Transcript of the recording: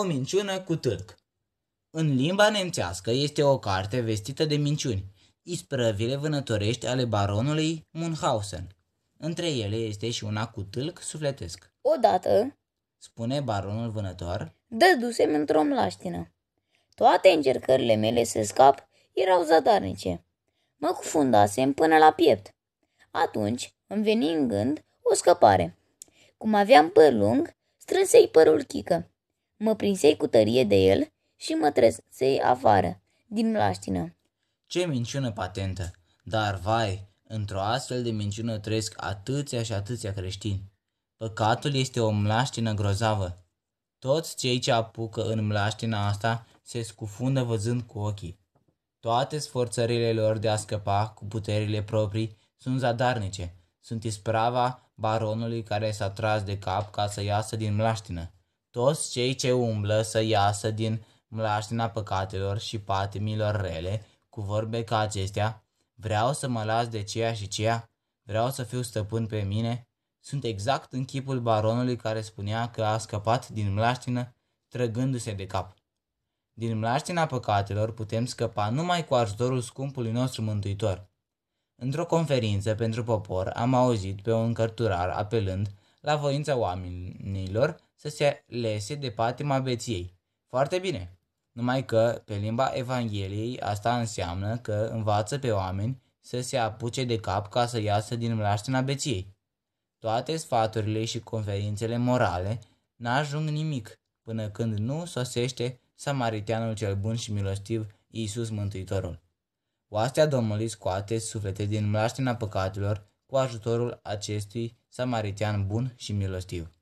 O minciună cu târg. În limba nemțească este o carte vestită de minciuni, isprăvile vânătorești ale baronului Munhausen. Între ele este și una cu tâlc sufletesc. Odată, spune baronul vânător, dădusem într-o mlaștină. Toate încercările mele să scap erau zadarnice. Mă cufundasem până la piept. Atunci îmi veni în gând o scăpare. Cum aveam păr lung, strânsei părul chică. Mă prinsei cu tărie de el și mă trăsei afară, din laștină. Ce minciună patentă! Dar, vai, într-o astfel de minciună trăiesc atâția și atâția creștini. Păcatul este o mlaștină grozavă. Toți cei ce apucă în mlaștina asta se scufundă văzând cu ochii. Toate sforțările lor de a scăpa cu puterile proprii sunt zadarnice, sunt isprava baronului care s-a tras de cap ca să iasă din mlaștină. Toți cei ce umblă să iasă din mlaștina păcatelor și patimilor rele, cu vorbe ca acestea, vreau să mă las de ceea și ceea, vreau să fiu stăpân pe mine, sunt exact în chipul baronului care spunea că a scăpat din mlaștină trăgându-se de cap. Din mlaștina păcatelor putem scăpa numai cu ajutorul scumpului nostru mântuitor. Într-o conferință pentru popor am auzit pe un cărturar apelând la voința oamenilor să se lese de patima beției. Foarte bine! Numai că, pe limba Evangheliei, asta înseamnă că învață pe oameni să se apuce de cap ca să iasă din mlaștina beției. Toate sfaturile și conferințele morale n-ajung nimic până când nu sosește samariteanul cel bun și milostiv Iisus Mântuitorul. Oastea Domnului scoate suflete din mlaștina păcatelor cu ajutorul acestui samaritian bun și milostiv.